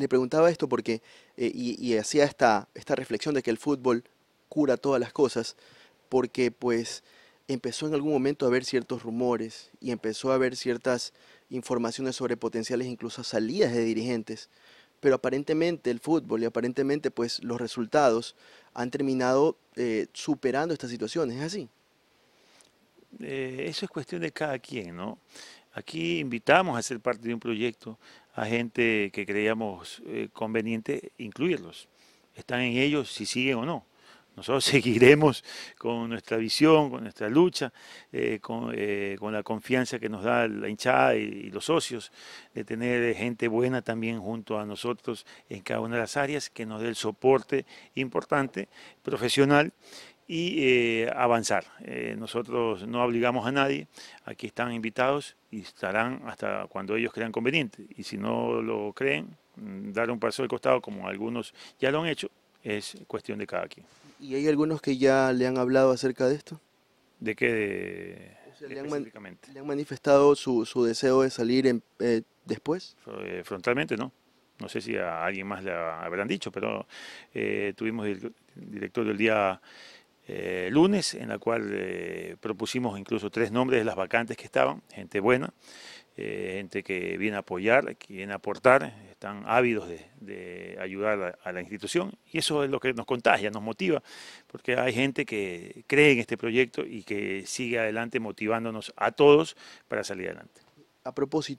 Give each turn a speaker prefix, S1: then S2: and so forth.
S1: Le preguntaba esto porque, eh, y, hacía esta, esta reflexión de que el fútbol cura todas las cosas, porque pues empezó en algún momento a haber ciertos rumores y empezó a haber ciertas informaciones sobre potenciales incluso salidas de dirigentes, pero aparentemente el fútbol y aparentemente pues los resultados han terminado
S2: eh, superando estas situaciones, ¿es así? Eh, eso es cuestión de cada quien, ¿no? Aquí invitamos a ser parte de un proyecto a gente que creíamos eh, conveniente incluirlos. Están en ellos si siguen o no. Nosotros seguiremos con nuestra visión, con nuestra lucha, eh, eh, con, la confianza que nos da la hinchada y, y, los socios de tener gente buena también junto a nosotros en cada una de las áreas que nos dé el soporte importante, profesional y eh, avanzar. Eh, nosotros no obligamos a nadie, aquí están invitados y estarán hasta cuando ellos crean conveniente. Y si no lo creen, mm, dar un paso al costado, como algunos ya lo han hecho, es cuestión de cada quien.
S1: ¿Y hay algunos que ya le han hablado acerca de esto?
S2: ¿De qué?
S1: De, le, han manifestado su,
S2: deseo de salir eh, después? frontalmente, ¿no? no sé si a alguien más le habrán dicho, pero tuvimos el director del día eh, lunes, en la cual eh, propusimos incluso tres nombres de las vacantes que estaban, gente buena, eh, gente que viene a apoyar, que viene a aportar, están ávidos de, ayudar a, a, la institución y eso es lo que nos contagia, nos motiva, porque hay gente que cree en este proyecto y que sigue adelante motivándonos a todos para salir adelante. A propósito,